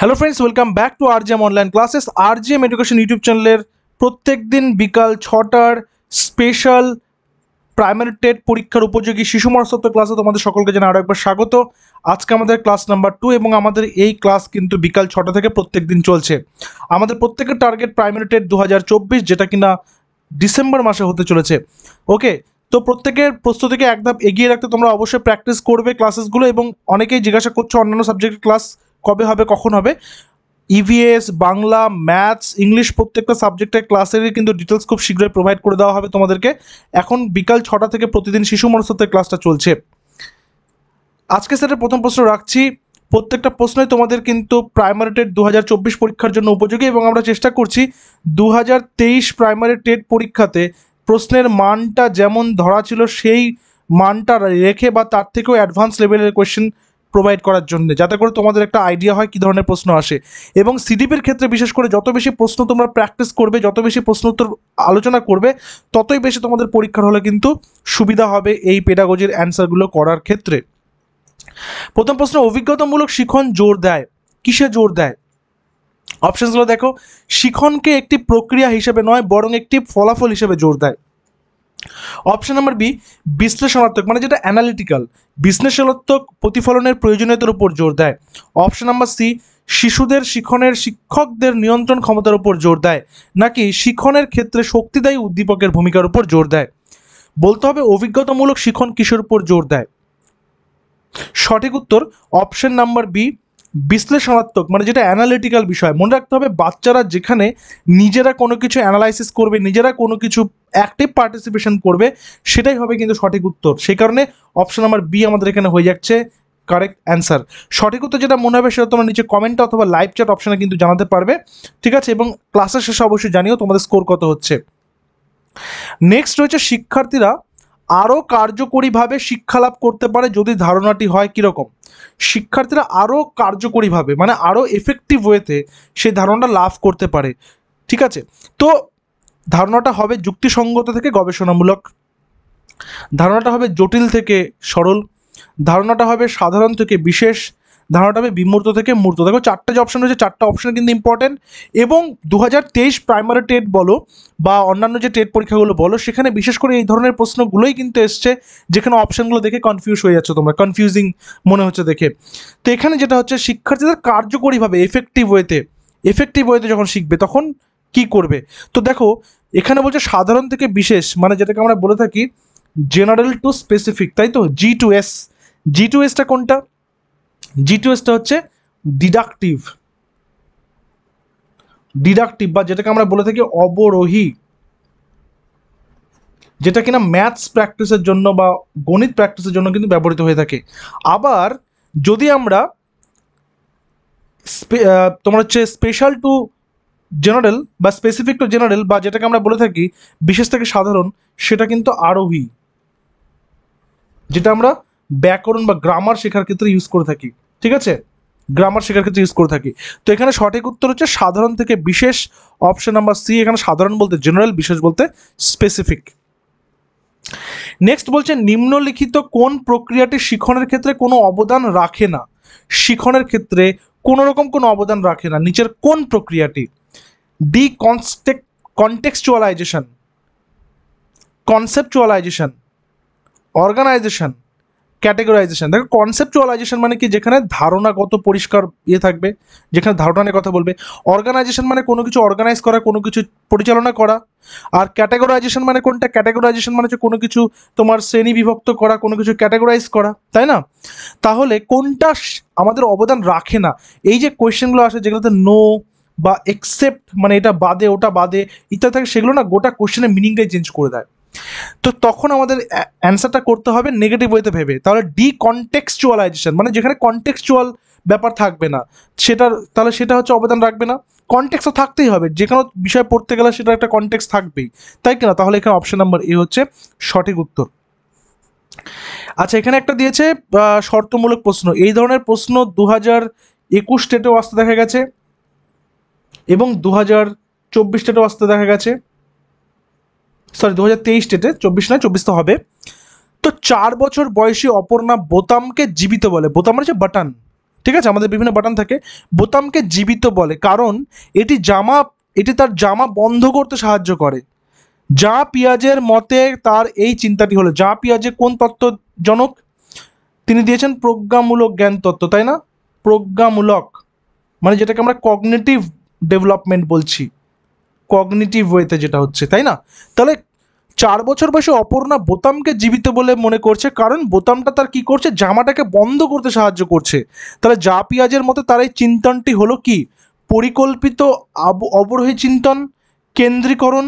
hello friends welcome back to R G M online classes R G M education YouTube চ্যানেলের প্রত্যেক দিন বিকাল ছটার স্পেশাল প্রাইমারি টেট পরীক্ষার উপযোগী শিশু মনস্তত্ব ক্লাসে তোমাদের সকলকে জানা আরও একবার স্বাগত আজকে আমাদের ক্লাস নাম্বার টু এবং আমাদের এই ক্লাস কিন্তু বিকাল ছটা থেকে প্রত্যেক দিন চলছে আমাদের প্রত্যেকের টার্গেট প্রাইমারি টেট দু যেটা কিনা ডিসেম্বর মাসে হতে চলেছে ওকে তো প্রত্যেকের প্রস্তুতিকে একদম এগিয়ে রাখতে তোমরা অবশ্যই প্র্যাকটিস করবে ক্লাসেসগুলো এবং অনেকেই জিজ্ঞাসা করছো অন্যান্য সাবজেক্টের ক্লাস কবে হবে কখন হবে EVS e Bangla maths English প্রত্যেকটা সাবজেক্টের ক্লাসেরই কিন্তু ডিটেলস খুব শীঘ্রই প্রোভাইড করে দেওয়া হবে তোমাদেরকে এখন বিকাল ছটা থেকে প্রতিদিন শিশু মনস্তত্বের ক্লাসটা চলছে আজকে স্যারের প্রথম প্রশ্ন রাখছি প্রত্যেকটা প্রশ্নই তোমাদের কিন্তু প্রাইমারি টেট দু পরীক্ষার জন্য উপযোগী এবং আমরা চেষ্টা করছি দু প্রাইমারি টেট পরীক্ষাতে প্রশ্নের মানটা যেমন ধরা ছিল সেই মানটা রেখে বা তার থেকেও অ্যাডভান্স লেভেলের কোয়েশ্চেন প্রোভাইড করার জন্য যাতে করে তোমাদের একটা আইডিয়া হয় কী ধরনের প্রশ্ন আসে এবং সিডিপির ক্ষেত্রে বিশেষ করে যত বেশি প্রশ্ন তোমরা প্র্যাকটিস করবে যত বেশি প্রশ্ন উত্তর আলোচনা করবে ততই বেশি তোমাদের পরীক্ষার হলে কিন্তু সুবিধা হবে এই পেডাগজির অ্যান্সারগুলো করার ক্ষেত্রে প্রথম প্রশ্ন অভিজ্ঞতামূলক শিখন জোর দেয় কিসে জোর দেয় অপশানসগুলো দেখো শিখনকে একটি প্রক্রিয়া হিসেবে নয় বরং একটি ফলাফল হিসেবে জোর দেয় অপশন নাম্বার বি বিশ্লেষণাত্মক মানে যেটা অ্যানালিটিক্যাল বিশ্লেষণাত্মক প্রতিফলনের প্রয়োজনীয়তার উপর জোর দেয় অপশন নাম্বার সি শিশুদের শিক্ষণের শিক্ষকদের নিয়ন্ত্রণ ক্ষমতার উপর জোর দেয় নাকি শিক্ষণের ক্ষেত্রে শক্তিদায়ী উদ্দীপকের ভূমিকার উপর জোর দেয় বলতে হবে অভিজ্ঞতামূলক শিক্ষণ কিসের উপর জোর দেয় সঠিক উত্তর অপশন নাম্বার বি বিশ্লেষণাত্মক মানে যেটা অ্যানালিটিক্যাল বিষয় মনে রাখতে হবে বাচ্চারা যেখানে নিজেরা কোনো কিছু অ্যানালাইসিস করবে নিজেরা কোনো কিছু অ্যাক্টিভ পার্টিসিপেশন করবে সেটাই হবে কিন্তু সঠিক উত্তর সেই কারণে অপশন নাম্বার বি আমাদের এখানে হয়ে যাচ্ছে কারেক্ট অ্যান্সার সঠিক উত্তর যেটা মনে হবে সেটা তোমরা নিচে কমেন্ট অথবা লাইভ চ্যাট অপশানে কিন্তু জানাতে পারবে ঠিক আছে এবং ক্লাসের শেষে অবশ্যই জানিও তোমাদের স্কোর কত হচ্ছে নেক্সট রয়েছে শিক্ষার্থীরা আরও কার্যকরীভাবে শিক্ষালাভ করতে পারে যদি ধারণাটি হয় কীরকম শিক্ষার্থীরা আরও কার্যকরীভাবে মানে আরও এফেক্টিভ ওয়েতে সেই ধারণাটা লাভ করতে পারে ঠিক আছে তো ধারণাটা হবে যুক্তিসঙ্গত থেকে গবেষণামূলক ধারণাটা হবে জটিল থেকে সরল ধারণাটা হবে সাধারণ থেকে বিশেষ ধারণাটা হবে বিমূর্ত থেকে মূর্ত দেখো চারটে যে অপশান রয়েছে চারটে অপশান কিন্তু ইম্পর্টেন্ট এবং দু হাজার প্রাইমারি টেট বলো বা অন্যান্য যে টেট পরীক্ষাগুলো বলো সেখানে বিশেষ করে এই ধরনের প্রশ্নগুলোই কিন্তু এসছে যেখানে অপশনগুলো দেখে কনফিউজ হয়ে যাচ্ছে তোমরা কনফিউজিং মনে হচ্ছে দেখে তো এখানে যেটা হচ্ছে শিক্ষার্থীদের কার্যকরীভাবে এফেক্টিভ ওয়েতে এফেক্টিভ ওয়েতে যখন শিখবে তখন কি করবে তো দেখো এখানে বলছে সাধারণ থেকে বিশেষ মানে যেটাকে আমরা বলে থাকি জেনারেল টু স্পেসিফিক তাই তো G to S G to এসটা কোনটা জিটিওএসটা হচ্ছে ডিডাকটিভ ডিডাকটিভ বা যেটাকে আমরা বলে থাকি অবরোহী যেটা কিনা ম্যাথস প্র্যাকটিসের জন্য বা গণিত প্র্যাকটিসের জন্য কিন্তু ব্যবহৃত হয়ে থাকে আবার যদি আমরা তোমার হচ্ছে স্পেশাল টু জেনারেল বা স্পেসিফিক টু জেনারেল বা যেটাকে আমরা বলে থাকি বিশেষ থেকে সাধারণ সেটা কিন্তু আরোহী যেটা আমরা ব্যাকরণ বা গ্রামার শেখার ক্ষেত্রে ইউজ করে থাকি ঠিক আছে গ্রামার শেখার ক্ষেত্রে ইউজ করে থাকি তো এখানে সঠিক উত্তর হচ্ছে সাধারণ থেকে বিশেষ অপশন নাম্বার সি এখানে সাধারণ বলতে জেনারেল বিশেষ বলতে স্পেসিফিক নেক্সট বলছে নিম্নলিখিত কোন প্রক্রিয়াটি শিখনের ক্ষেত্রে কোনো অবদান রাখে না শিখনের ক্ষেত্রে কোনো রকম কোনো অবদান রাখে না নিচের কোন প্রক্রিয়াটি ডি কনস্টেক কনটেক্সচুয়ালাইজেশন কনসেপচুয়ালাইজেশন অর্গানাইজেশন ক্যাটেগরাইজেশন দেখো কনসেপচুয়ালাইজেশন মানে কি যেখানে ধারণাগত পরিষ্কার ইয়ে থাকবে যেখানে ধারণা নিয়ে কথা বলবে অর্গানাইজেশন মানে কোনো কিছু অর্গানাইজ করা কোনো কিছু পরিচালনা করা আর ক্যাটেগরাইজেশন মানে কোনটা ক্যাটেগরাইজেশন মানে হচ্ছে কোনো কিছু তোমার শ্রেণী বিভক্ত করা কোনো কিছু ক্যাটেগরাইজ করা তাই না তাহলে কোনটা আমাদের অবদান রাখে না এই যে কোয়েশ্চেনগুলো আসে যেগুলোতে নো বা এক্সেপ্ট মানে এটা বাদে ওটা বাদে ইত্যাদি থাকে সেগুলো না গোটা কোয়েশ্চেনের মিনিংটাই চেঞ্জ করে দেয় তো তখন আমাদের অ্যান্সারটা করতে হবে নেগেটিভ ওয়েতে ভেবে তাহলে ডি কনটেক্সচুয়ালাইজেশন মানে যেখানে কনটেক্সচুয়াল ব্যাপার থাকবে না সেটার তাহলে সেটা হচ্ছে অবদান রাখবে না কনটেক্স তো থাকতেই হবে যে কোনো বিষয় পড়তে গেলে সেটার একটা কনটেক্স থাকবেই তাই কিনা তাহলে এখানে অপশন নাম্বার এ হচ্ছে সঠিক উত্তর আচ্ছা এখানে একটা দিয়েছে শর্তমূলক প্রশ্ন এই ধরনের প্রশ্ন দু হাজার একুশ স্টেটেও আসতে দেখা গেছে এবং দু হাজার চব্বিশ স্টেটেও আসতে দেখা গেছে সরি দু হাজার তেইশ ডেটে চব্বিশ নয় চব্বিশ তো হবে তো চার বছর বয়সী অপর্ণা বোতামকে জীবিত বলে বোতাম মানে হচ্ছে বাটান ঠিক আছে আমাদের বিভিন্ন বাটান থাকে বোতামকে জীবিত বলে কারণ এটি জামা এটি তার জামা বন্ধ করতে সাহায্য করে যা পিয়াজের মতে তার এই চিন্তাটি হলো যা পিয়াজে কোন তত্ত্বজনক তিনি দিয়েছেন প্রজ্ঞামূলক জ্ঞান তত্ত্ব তাই না প্রজ্ঞামূলক মানে যেটাকে আমরা কগনেটিভ ডেভেলপমেন্ট বলছি কগনিটিভ ওয়েতে যেটা হচ্ছে তাই না তাহলে চার বছর বয়সে অপর্ণা বোতামকে জীবিত বলে মনে করছে কারণ বোতামটা তার কি করছে জামাটাকে বন্ধ করতে সাহায্য করছে তাহলে যা পিয়াজের মতো তার এই চিন্তনটি হলো কি পরিকল্পিত অবরোহী চিন্তন কেন্দ্রীকরণ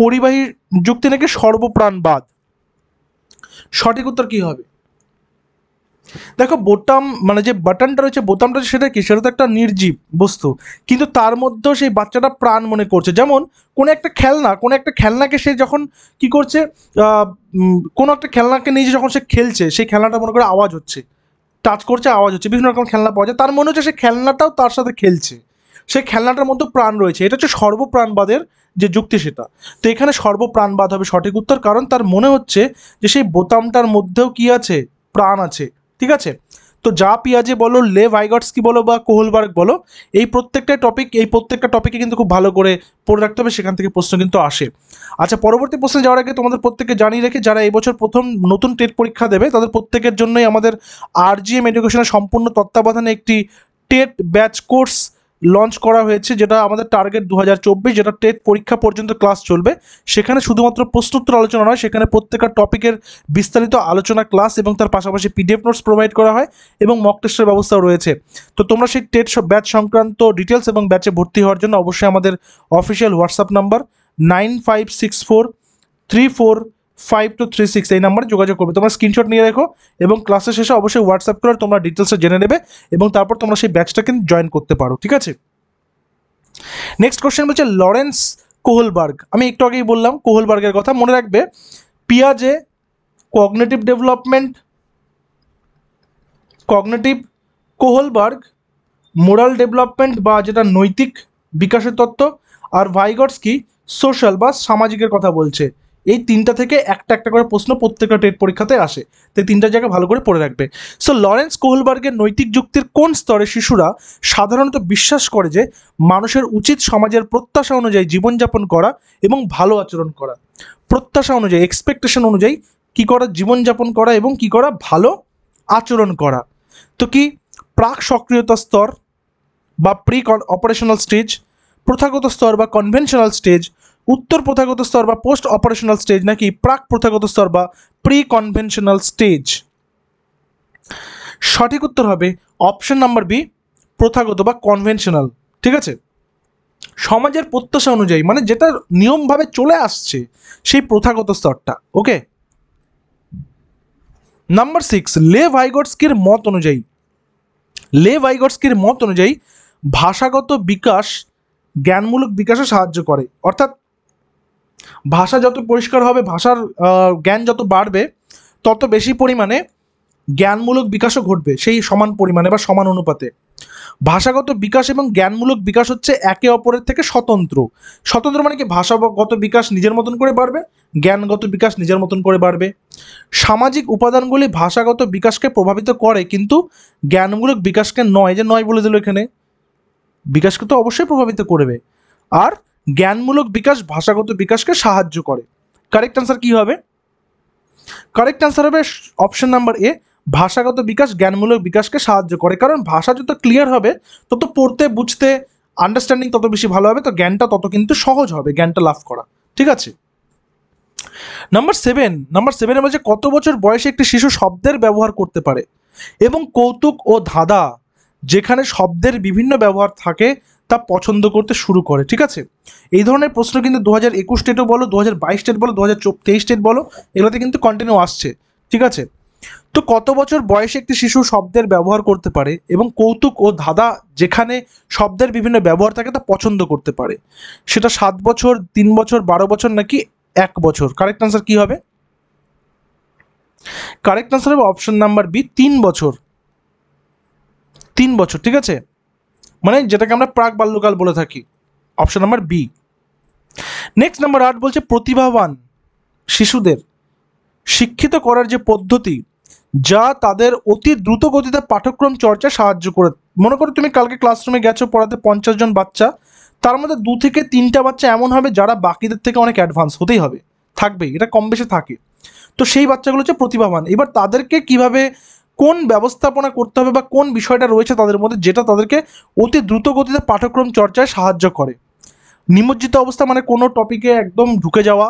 পরিবাহী যুক্তি নাকি সর্বপ্রাণবাদ সঠিক উত্তর কি হবে দেখো বোতাম মানে যে বাটনটা রয়েছে বোতামটা সেটা কি সেটা তো একটা নির্জীব বস্তু কিন্তু তার মধ্যেও সেই বাচ্চাটা প্রাণ মনে করছে যেমন কোনো একটা খেলনা কোনো একটা খেলনাকে সে যখন কি করছে কোনো একটা খেলনাকে নিয়ে যখন সে খেলছে সেই খেলনাটা মনে করে আওয়াজ হচ্ছে টাচ করছে আওয়াজ হচ্ছে বিভিন্ন রকম খেলনা পাওয়া যায় তার মনে হচ্ছে সে খেলনাটাও তার সাথে খেলছে সেই খেলনাটার মধ্যে প্রাণ রয়েছে এটা হচ্ছে সর্বপ্রাণবাদের যে যুক্তি সেটা তো এখানে সর্বপ্রাণবাদ হবে সঠিক উত্তর কারণ তার মনে হচ্ছে যে সেই বোতামটার মধ্যেও কি আছে প্রাণ আছে ঠিক আছে তো যা পিয়াজে বলো লে কি বলো বা কোহলবার্গ বলো এই প্রত্যেকটা টপিক এই প্রত্যেকটা টপিকে কিন্তু খুব ভালো করে পড়ে রাখতে হবে সেখান থেকে প্রশ্ন কিন্তু আসে আচ্ছা পরবর্তী প্রশ্নে যাওয়ার আগে তোমাদের প্রত্যেককে জানিয়ে রেখে যারা এবছর প্রথম নতুন টেট পরীক্ষা দেবে তাদের প্রত্যেকের জন্যই আমাদের আর জি এম এডুকেশনের সম্পূর্ণ তত্ত্বাবধানে একটি টেট ব্যাচ কোর্স লঞ্চ করা হয়েছে যেটা আমাদের টার্গেট দু যেটা টেট পরীক্ষা পর্যন্ত ক্লাস চলবে সেখানে শুধুমাত্র প্রস্তুত আলোচনা নয় সেখানে প্রত্যেকটা টপিকের বিস্তারিত আলোচনা ক্লাস এবং তার পাশাপাশি পিডিএফ নোটস প্রোভাইড করা হয় এবং মক টেস্টের ব্যবস্থাও রয়েছে তো তোমরা সেই টেট ব্যাচ সংক্রান্ত ডিটেলস এবং ব্যাচে ভর্তি হওয়ার জন্য অবশ্যই আমাদের official WhatsApp number nine five six four three four five two three six এই নাম্বারে যোগাযোগ করবে তোমরা স্ক্রিনশট নিয়ে রেখো এবং ক্লাসের শেষে অবশ্যই হোয়াটসঅ্যাপ করে তোমরা ডিটেলসটা জেনে নেবে এবং তারপর তোমরা সেই ব্যাচটাকে জয়েন করতে পারো ঠিক আছে নেক্সট কোশ্চেন বলছে লরেন্স কোহলবার্গ আমি একটু আগেই বললাম কোহলবার্গের কথা মনে রাখবে পিয়াজে cognitive development cognitive Kohlberg moral development বা যেটা নৈতিক বিকাশের তত্ত্ব আর ভাইগটস কি সোশ্যাল বা সামাজিকের কথা বলছে এই তিনটা থেকে একটা একটা করে প্রশ্ন প্রত্যেকটা টেট পরীক্ষাতে আসে তো তিনটা জায়গা ভালো করে পড়ে রাখবে সো লরেন্স কোহলবার্গের নৈতিক যুক্তির কোন স্তরে শিশুরা সাধারণত বিশ্বাস করে যে মানুষের উচিত সমাজের প্রত্যাশা অনুযায়ী জীবনযাপন করা এবং ভালো আচরণ করা প্রত্যাশা অনুযায়ী এক্সপেকটেশন অনুযায়ী কি করা জীবনযাপন করা এবং কি করা ভালো আচরণ করা তো কি প্রাক সক্রিয়তা স্তর বা প্রি অপারেশনাল স্টেজ প্রথাগত স্তর বা কনভেনশনাল স্টেজ উত্তর প্রথাগত স্তর বা পোস্ট অপারেশনাল স্টেজ নাকি প্রাক প্রথাগত স্তর বা প্রি কনভেনশনাল স্টেজ সঠিক উত্তর হবে অপশন নাম্বার বি প্রথাগত বা কনভেনশনাল ঠিক আছে সমাজের প্রত্যাশা অনুযায়ী মানে যেটা নিয়মভাবে চলে আসছে সেই প্রথাগত স্তরটা ওকে নাম্বার সিক্স লে ভাইগটস্কির মত অনুযায়ী লে ভাইগটস্কির মত অনুযায়ী ভাষাগত বিকাশ জ্ঞানমূলক বিকাশে সাহায্য করে অর্থাৎ ভাষা যত পরিষ্কার হবে ভাষার জ্ঞান যত বাড়বে তত বেশি পরিমাণে জ্ঞানমূলক বিকাশও ঘটবে সেই সমান পরিমাণে বা সমান অনুপাতে ভাষাগত বিকাশ এবং জ্ঞানমূলক বিকাশ হচ্ছে একে অপরের থেকে স্বতন্ত্র স্বতন্ত্র মানে কি ভাষাগত বিকাশ নিজের মতন করে বাড়বে জ্ঞানগত বিকাশ নিজের মতন করে বাড়বে সামাজিক উপাদানগুলি ভাষাগত বিকাশকে প্রভাবিত করে কিন্তু জ্ঞানমূলক বিকাশকে নয় যে নয় বলে দিল এখানে বিকাশকে তো অবশ্যই প্রভাবিত করবে আর জ্ঞানমূলক বিকাশ ভাষাগত বিকাশকে সাহায্য করে কারেক্ট অ্যান্সার কি হবে কারেক্ট অ্যান্সার হবে অপশন নাম্বার এ ভাষাগত বিকাশ জ্ঞানমূলক বিকাশকে সাহায্য করে কারণ ভাষা যত ক্লিয়ার হবে তত পড়তে বুঝতে আন্ডারস্ট্যান্ডিং তত বেশি ভালো হবে তো জ্ঞানটা তত কিন্তু সহজ হবে জ্ঞানটা লাভ করা ঠিক আছে নাম্বার সেভেন নাম্বার সেভেনের মধ্যে কত বছর বয়সে একটি শিশু শব্দের ব্যবহার করতে পারে এবং কৌতুক ও ধাঁধা যেখানে শব্দের বিভিন্ন ব্যবহার থাকে তা পছন্দ করতে শুরু করে ঠিক আছে এই ধরনের প্রশ্ন কিন্তু দু হাজার একুশ স্টেটও বলো দু হাজার বাইশ স্টেট বলো দু হাজার তেইশ স্টেট বলো এগুলোতে কিন্তু কন্টিনিউ আসছে ঠিক আছে তো কত বছর বয়সে একটি শিশু শব্দের ব্যবহার করতে পারে এবং কৌতুক ও ধাঁধা যেখানে শব্দের বিভিন্ন ব্যবহার থাকে তা পছন্দ করতে পারে সেটা সাত বছর তিন বছর বারো বছর নাকি এক বছর কারেক্ট আনসার কি হবে কারেক্ট আনসার হবে অপশন নাম্বার বি তিন বছর তিন বছর ঠিক আছে মানে যেটাকে আমরা প্রাক বাল্যকাল বলে থাকি option number B next number আট বলছে প্রতিভাবান শিশুদের শিক্ষিত করার যে পদ্ধতি যা তাদের অতি দ্রুত গতিতে পাঠ্যক্রম চর্চা সাহায্য করে মনে করো তুমি কালকে ক্লাসরুমে গেছো পড়াতে পঞ্চাশ জন বাচ্চা তার মধ্যে দু থেকে তিনটা বাচ্চা এমন হবে যারা বাকিদের থেকে অনেক অ্যাডভান্স হতেই হবে থাকবেই এটা কম বেশি থাকে তো সেই বাচ্চাগুলো হচ্ছে প্রতিভাবান এবার তাদেরকে কিভাবে কোন ব্যবস্থাপনা করতে হবে বা কোন বিষয়টা রয়েছে তাদের মধ্যে যেটা তাদেরকে অতি দ্রুত গতিতে পাঠ্যক্রম চর্চায় সাহায্য করে নিমজ্জিত অবস্থা মানে কোনো টপিকে একদম ঢুকে যাওয়া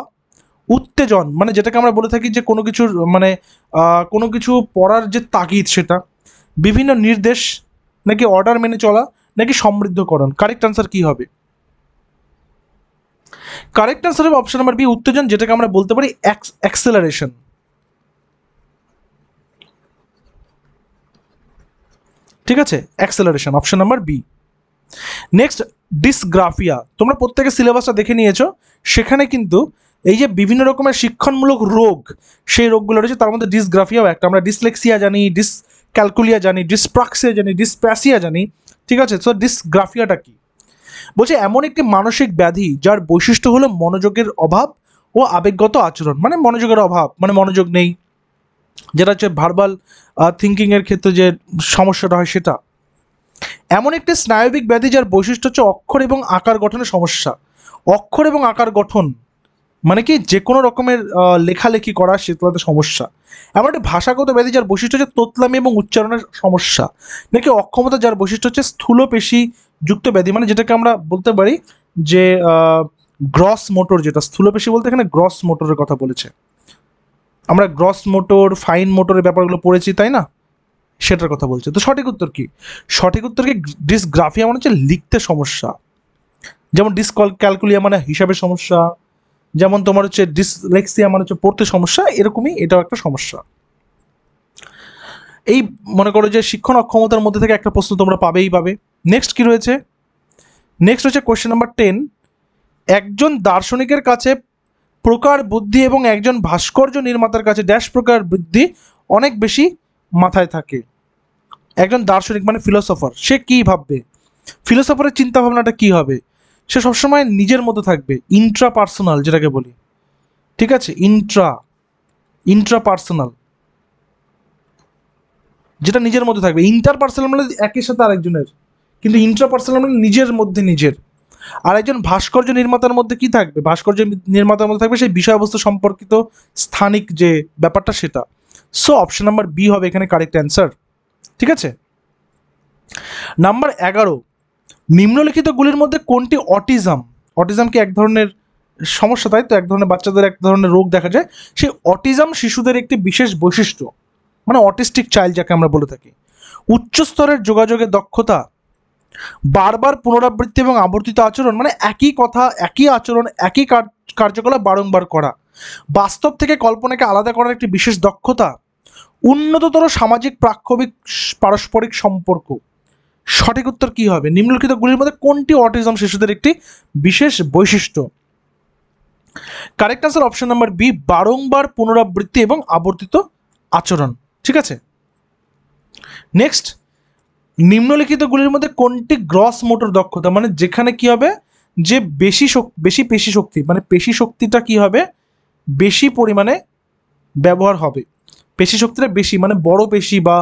উত্তেজন মানে যেটাকে আমরা বলে থাকি যে কোনো কিছুর মানে কোনো কিছু পড়ার যে তাগিদ সেটা বিভিন্ন নির্দেশ নাকি অর্ডার মেনে চলা নাকি সমৃদ্ধকরণ কারেক্ট আনসার কি হবে কারেক্ট আনসার হবে অপশন নাম্বার বি উত্তেজন যেটাকে আমরা বলতে পারি অ্যাক্সেলারেশন ঠিক আছে acceleration option number B next dysgraphia তোমরা প্রত্যেকের সিলেবাসটা দেখে নিয়েছ সেখানে কিন্তু এই যে বিভিন্ন রকমের শিক্ষণমূলক রোগ সেই রোগগুলো রয়েছে তার মধ্যে ডিসগ্রাফিয়াও একটা আমরা ডিসলেক্সিয়া জানি ডিস ক্যালকুলিয়া জানি ডিসপ্রাক্সিয়া জানি ডিসপ্যাসিয়া জানি ঠিক আছে সো ডিসগ্রাফিয়াটা কি বলছে এমন একটি মানসিক ব্যাধি যার বৈশিষ্ট্য হলো মনোযোগের অভাব ও আবেগগত আচরণ মানে মনোযোগের অভাব মানে মনোযোগ নেই যেটা হচ্ছে ভার্বাল থিঙ্কিংয়ের ক্ষেত্রে যে সমস্যাটা হয় সেটা এমন একটি স্নায়বিক ব্যাধি যার বৈশিষ্ট্য হচ্ছে অক্ষর এবং আকার গঠনের সমস্যা অক্ষর এবং আকার গঠন মানে কি যে কোনো রকমের লেখালেখি করা সেগুলোতে সমস্যা এমন একটা ভাষাগত ব্যাধি যার বৈশিষ্ট্য হচ্ছে তোতলামি এবং উচ্চারণের সমস্যা নাকি অক্ষমতা যার বৈশিষ্ট্য হচ্ছে স্থূল পেশি যুক্ত ব্যাধি মানে যেটাকে আমরা বলতে পারি যে গ্রস মোটর যেটা স্থূল পেশি বলতে এখানে গ্রস মোটরের কথা বলেছে আমরা গ্রস মোটর ফাইন মোটরের ব্যাপারগুলো পড়েছি তাই না সেটার কথা বলছে তো সঠিক উত্তর কি সঠিক উত্তর কি ডিসগ্রাফিয়া মানে হচ্ছে লিখতে সমস্যা যেমন ডিসকল ক্যালকুলিয়া মানে হিসাবের সমস্যা যেমন তোমার হচ্ছে ডিসলেক্সিয়া মানে হচ্ছে পড়তে সমস্যা এরকমই এটাও একটা সমস্যা এই মনে করো যে শিক্ষণ অক্ষমতার মধ্যে থেকে একটা প্রশ্ন তোমরা পাবেই পাবে নেক্সট কি রয়েছে নেক্সট হচ্ছে কোয়েশ্চেন নাম্বার টেন একজন দার্শনিকের কাছে প্রকার বুদ্ধি এবং একজন ভাস্কর্য নির্মাতার কাছে ড্যাশ প্রকার বুদ্ধি অনেক বেশি মাথায় থাকে একজন দার্শনিক মানে ফিলোসফার সে কি ভাববে ফিলোসফারের চিন্তা ভাবনাটা কি হবে সে সবসময় নিজের মতো থাকবে ইন্ট্রা পার্সোনাল যেটাকে বলি ঠিক আছে ইন্ট্রা ইন্ট্রা পার্সোনাল যেটা নিজের মধ্যে থাকবে ইন্টার পার্সোনাল মানে একের সাথে আরেকজনের কিন্তু ইন্ট্রা পার্সোনাল মানে নিজের মধ্যে নিজের আর একজন ভাস্কর্য নির্মাতার মধ্যে কি থাকবে ভাস্কর্য নির্মাতার মধ্যে থাকবে সেই বিষয়বস্তু সম্পর্কিত স্থানিক যে ব্যাপারটা সেটা সো অপশন নাম্বার বি হবে এখানে কারেক্ট অ্যান্সার ঠিক আছে নাম্বার এগারো নিম্নলিখিতগুলির মধ্যে কোনটি অটিজম অটিজম কি এক ধরনের সমস্যা তাই তো এক ধরনের বাচ্চাদের এক ধরনের রোগ দেখা যায় সেই অটিজম শিশুদের একটি বিশেষ বৈশিষ্ট্য মানে অটিস্টিক চাইল্ড যাকে আমরা বলে থাকি উচ্চস্তরের যোগাযোগের দক্ষতা বারবার পুনরাবৃত্তি এবং আবর্তিত আচরণ মানে একই কথা একই আচরণ একই কার্যকলাপ বারংবার করা বাস্তব থেকে কল্পনাকে আলাদা করার একটি বিশেষ দক্ষতা উন্নততর সামাজিক প্রাক্ষবিক পারস্পরিক সম্পর্ক সঠিক উত্তর কী হবে নিম্নলিখিতগুলির মধ্যে কোনটি অটিজম শিশুদের একটি বিশেষ বৈশিষ্ট্য correct answer option number B বারংবার পুনরাবৃত্তি এবং আবর্তিত আচরণ ঠিক আছে নেক্সট নিম্নলিখিতগুলির মধ্যে কোনটি গ্রস মোটর দক্ষতা মানে যেখানে কি হবে যে বেশি বেশি পেশি শক্তি মানে পেশি শক্তিটা কি হবে বেশি পরিমাণে ব্যবহার হবে পেশি শক্তিটা বেশি মানে বড় পেশি বা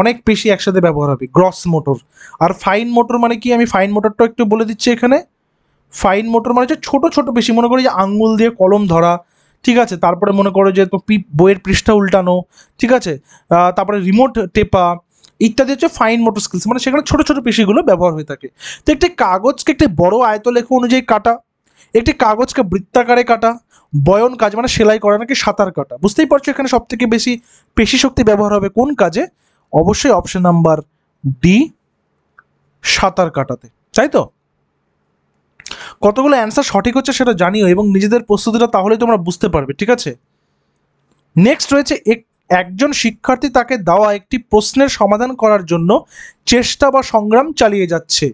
অনেক পেশি একসাথে ব্যবহার হবে গ্রস মোটর আর ফাইন মোটর মানে কি আমি ফাইন মোটরটা একটু বলে দিচ্ছি এখানে ফাইন মোটর মানে হচ্ছে ছোটো ছোটো পেশি মনে করি যে আঙ্গুল দিয়ে কলম ধরা ঠিক আছে তারপরে মনে করো যে বইয়ের পৃষ্ঠা উল্টানো ঠিক আছে তারপরে রিমোট টেপা ইত্যাদি হচ্ছে ফাইন মোটর স্কিলস মানে সেখানে ছোটো ছোটো পেশিগুলো ব্যবহার হয়ে থাকে তো একটি কাগজকে একটি বড় আয়তলেখ অনুযায়ী কাটা একটি কাগজকে বৃত্তাকারে কাটা বয়ন কাজ মানে সেলাই করা নাকি সাঁতার কাটা বুঝতেই পারছো এখানে সব থেকে বেশি পেশি শক্তি ব্যবহার হবে কোন কাজে অবশ্যই অপশন নাম্বার ডি সাঁতার কাটাতে তাই তো কতগুলো অ্যান্সার সঠিক হচ্ছে সেটা জানিও এবং নিজেদের প্রস্তুতিটা তাহলে তোমরা বুঝতে পারবে ঠিক আছে নেক্সট রয়েছে এক একজন শিক্ষার্থী তাকে দেওয়া একটি প্রশ্নের সমাধান করার জন্য চেষ্টা বা সংগ্রাম চালিয়ে যাচ্ছে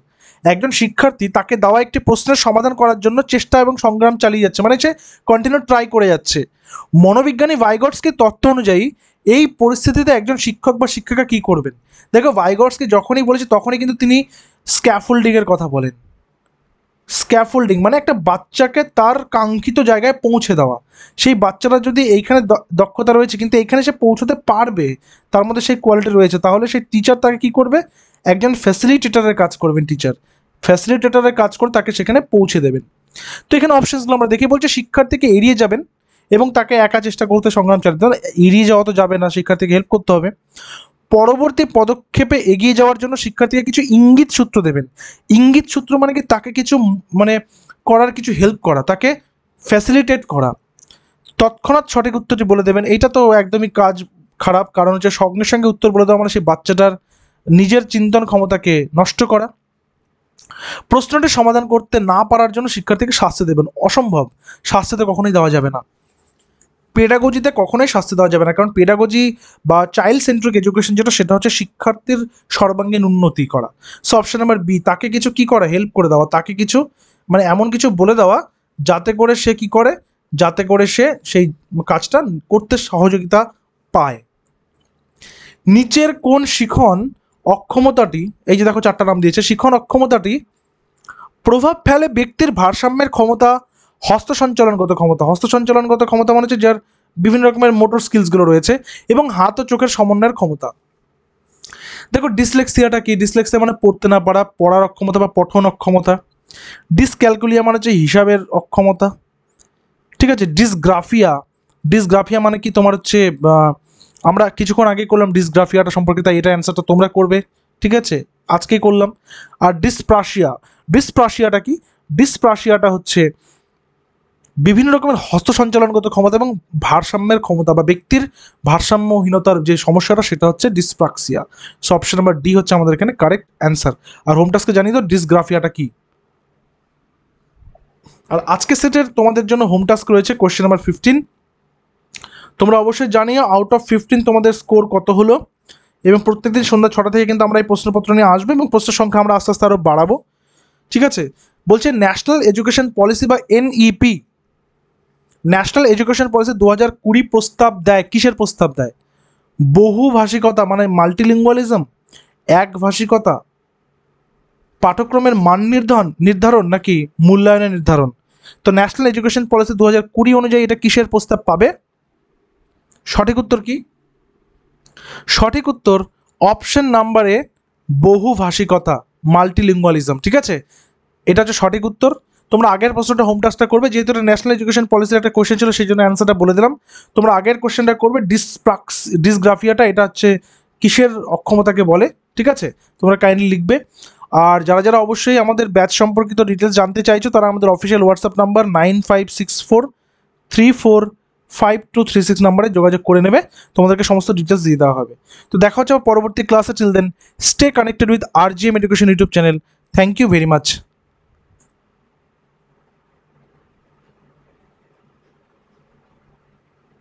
একজন শিক্ষার্থী তাকে দেওয়া একটি প্রশ্নের সমাধান করার জন্য চেষ্টা এবং সংগ্রাম চালিয়ে যাচ্ছে মানে সে কন্টিনিউ ট্রাই করে যাচ্ছে মনোবিজ্ঞানী ভাইগটসকে তথ্য অনুযায়ী এই পরিস্থিতিতে একজন শিক্ষক বা শিক্ষিকা কি করবেন দেখো ভাইগটসকে যখনই বলেছে তখনই কিন্তু তিনি স্ক্যাফোল্ডিংয়ের কথা বলেন স্ক্যাফোল্ডিং মানে একটা বাচ্চাকে তার কাঙ্ক্ষিত জায়গায় পৌঁছে দেওয়া সেই বাচ্চাটা যদি এইখানে দক্ষতা রয়েছে কিন্তু এইখানে সে পৌঁছতে পারবে তার মধ্যে সেই কোয়ালিটি রয়েছে তাহলে সেই টিচার তাকে কী করবে একজন ফ্যাসিলিটেটারের কাজ করবেন টিচার ফ্যাসিলিটেটারের কাজ করে তাকে সেখানে পৌঁছে দেবেন তো এখানে অপশানসগুলো আমরা দেখি বলছে শিক্ষার্থীকে এড়িয়ে যাবেন এবং তাকে একা চেষ্টা করতে সংগ্রাম চালাতে এড়িয়ে যাওয়া তো যাবে না শিক্ষার্থীকে হেল্প করতে হবে পরবর্তী পদক্ষেপে এগিয়ে যাওয়ার জন্য শিক্ষার্থীকে কিছু ইঙ্গিত সূত্র দেবেন ইঙ্গিত সূত্র মানে কি তাকে কিছু মানে করার কিছু হেল্প করা তাকে ফ্যাসিলিটেট করা তৎক্ষণাৎ সঠিক উত্তরটি বলে দেবেন এটা তো একদমই কাজ খারাপ কারণ হচ্ছে সঙ্গে সঙ্গে উত্তর বলে দেওয়া মানে সেই বাচ্চাটার নিজের চিন্তন ক্ষমতাকে নষ্ট করা প্রশ্নটি সমাধান করতে না পারার জন্য শিক্ষার্থীকে শাস্তি দেবেন অসম্ভব শাস্তি তো কখনোই দেওয়া যাবে না পেডাগোজিতে কখনোই শাস্তি দেওয়া যাবে না কারণ পেডাগোজি বা চাইল্ড সেন্ট্রিক এডুকেশন যেটা সেটা হচ্ছে শিক্ষার্থীর সর্বাঙ্গীন উন্নতি করা সো অপশন নাম্বার বি তাকে কিছু কি করা হেল্প করে দেওয়া তাকে কিছু মানে এমন কিছু বলে দেওয়া যাতে করে সে কি করে যাতে করে সে সেই কাজটা করতে সহযোগিতা পায় নিচের কোন শিখন অক্ষমতাটি এই যে দেখো চারটা নাম দিয়েছে শিখন অক্ষমতাটি প্রভাব ফেলে ব্যক্তির ভারসাম্যের ক্ষমতা হস্ত সঞ্চালনগত ক্ষমতা হস্ত সঞ্চালনগত ক্ষমতা মানে হচ্ছে যার বিভিন্ন রকমের মোটর স্কিলসগুলো রয়েছে এবং হাত ও চোখের সমন্বয়ের ক্ষমতা দেখো ডিসলেক্সিয়াটা কি ডিসলেক্সিয়া মানে পড়তে না পারা পড়ার অক্ষমতা বা পঠন অক্ষমতা ডিসক্যালকুলিয়া মানে হচ্ছে হিসাবের অক্ষমতা ঠিক আছে ডিসগ্রাফিয়া ডিসগ্রাফিয়া মানে কি তোমার হচ্ছে আমরা কিছুক্ষণ আগে করলাম ডিসগ্রাফিয়াটা সম্পর্কে তাই এটা অ্যান্সারটা তোমরা করবে ঠিক আছে আজকেই করলাম আর ডিসপ্রাশিয়া ডিসপ্রাশিয়াটা কি ডিসপ্রাশিয়াটা হচ্ছে বিভিন্ন রকমের হস্ত সঞ্চালনগত ক্ষমতা এবং ভারসাম্যের ক্ষমতা বা ব্যক্তির ভারসাম্যহীনতার যে সমস্যাটা সেটা হচ্ছে dyspraxia so option number D হচ্ছে আমাদের এখানে কারেক্ট অ্যান্সার আর হোম জানিয়ে দাও ডিসগ্রাফিয়াটা কি আর আজকে সেটের তোমাদের জন্য হোম টাস্ক রয়েছে কোয়েশ্চেন নাম্বার ফিফটিন তোমরা অবশ্যই জানিও আউট অফ ফিফটিন তোমাদের স্কোর কত হলো এবং প্রত্যেকদিন সন্ধ্যা ছটা থেকে কিন্তু আমরা এই প্রশ্নপত্র নিয়ে আসবো এবং প্রশ্নের সংখ্যা আমরা আস্তে আস্তে আরও বাড়াবো ঠিক আছে বলছে ন্যাশনাল এডুকেশন পলিসি বা এনইপি ন্যাশনাল এডুকেশন পলিসি দু হাজার কুড়ি প্রস্তাব দেয় কিসের প্রস্তাব দেয় বহুভাষিকতা মানে মাল্টিলিঙ্গুয়ালিজম একভাষিকতা পাঠ্যক্রমের মান নির্ধারণ নির্ধারণ নাকি মূল্যায়নের নির্ধারণ তো ন্যাশনাল এডুকেশন পলিসি দু হাজার কুড়ি অনুযায়ী এটা কিসের প্রস্তাব পাবে সঠিক উত্তর কি সঠিক উত্তর অপশন নাম্বারে বহুভাষিকতা মাল্টিলিঙ্গুয়ালিজম ঠিক আছে এটা হচ্ছে সঠিক উত্তর তোমরা আগের প্রশ্নটা হোম টাস্কটা করবে যেহেতু এটা ন্যাশনাল এডুকেশন পলিসির একটা কোয়েশ্চেন ছিল সেই জন্য অ্যান্সারটা বলে দিলাম তোমরা আগের কোয়েশ্চেনটা করবে ডিসপ্রাক্স ডিসগ্রাফিয়াটা এটা হচ্ছে কিসের অক্ষমতাকে বলে ঠিক আছে তোমরা কাইন্ডলি লিখবে আর যারা যারা অবশ্যই আমাদের ব্যাচ সম্পর্কিত ডিটেলস জানতে চাইছো তারা আমাদের official WhatsApp number nine five six four three four five two three six নাম্বারে যোগাযোগ করে নেবে তোমাদেরকে সমস্ত ডিটেলস দিয়ে দেওয়া হবে তো দেখা হচ্ছে পরবর্তী ক্লাসে till then stay connected with R G M education YouTube channel thank you very much